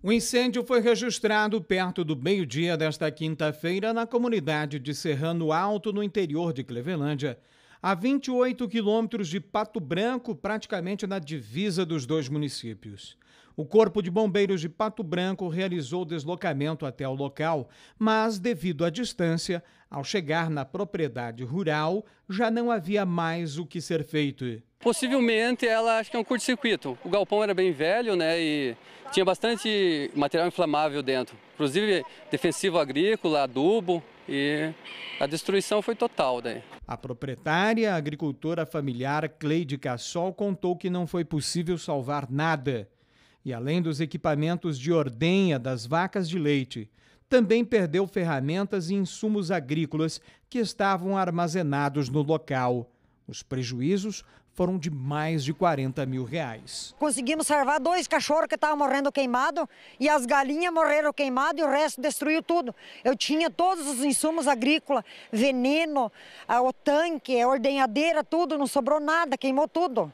O incêndio foi registrado perto do meio-dia desta quinta-feira na comunidade de Serrano Alto, no interior de Clevelândia a 28 quilômetros de Pato Branco, praticamente na divisa dos dois municípios. O Corpo de Bombeiros de Pato Branco realizou o deslocamento até o local, mas, devido à distância, ao chegar na propriedade rural, já não havia mais o que ser feito. Possivelmente ela acho que é um curto-circuito. O galpão era bem velho, né? E tinha bastante material inflamável dentro, inclusive defensivo agrícola, adubo, e a destruição foi total daí. A proprietária, a agricultora familiar Cleide Cassol, contou que não foi possível salvar nada. E além dos equipamentos de ordenha das vacas de leite, também perdeu ferramentas e insumos agrícolas que estavam armazenados no local. Os prejuízos foram de mais de 40 mil reais. Conseguimos salvar dois cachorros que estavam morrendo queimado e as galinhas morreram queimado e o resto destruiu tudo. Eu tinha todos os insumos agrícolas, veneno, ah, o tanque, a ordenhadeira, tudo, não sobrou nada, queimou tudo.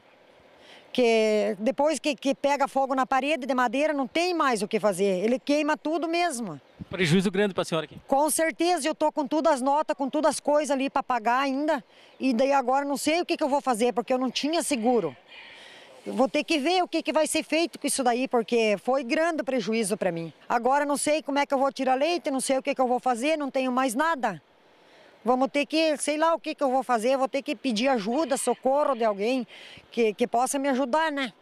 Que depois que, que pega fogo na parede de madeira, não tem mais o que fazer. Ele queima tudo mesmo. Prejuízo grande para a senhora aqui. Com certeza, eu tô com todas as notas, com todas as coisas ali para pagar ainda. E daí agora não sei o que, que eu vou fazer, porque eu não tinha seguro. Eu vou ter que ver o que, que vai ser feito com isso daí, porque foi grande prejuízo para mim. Agora não sei como é que eu vou tirar leite, não sei o que, que eu vou fazer, não tenho mais nada. Vamos ter que, sei lá o que, que eu vou fazer, vou ter que pedir ajuda, socorro de alguém que, que possa me ajudar, né?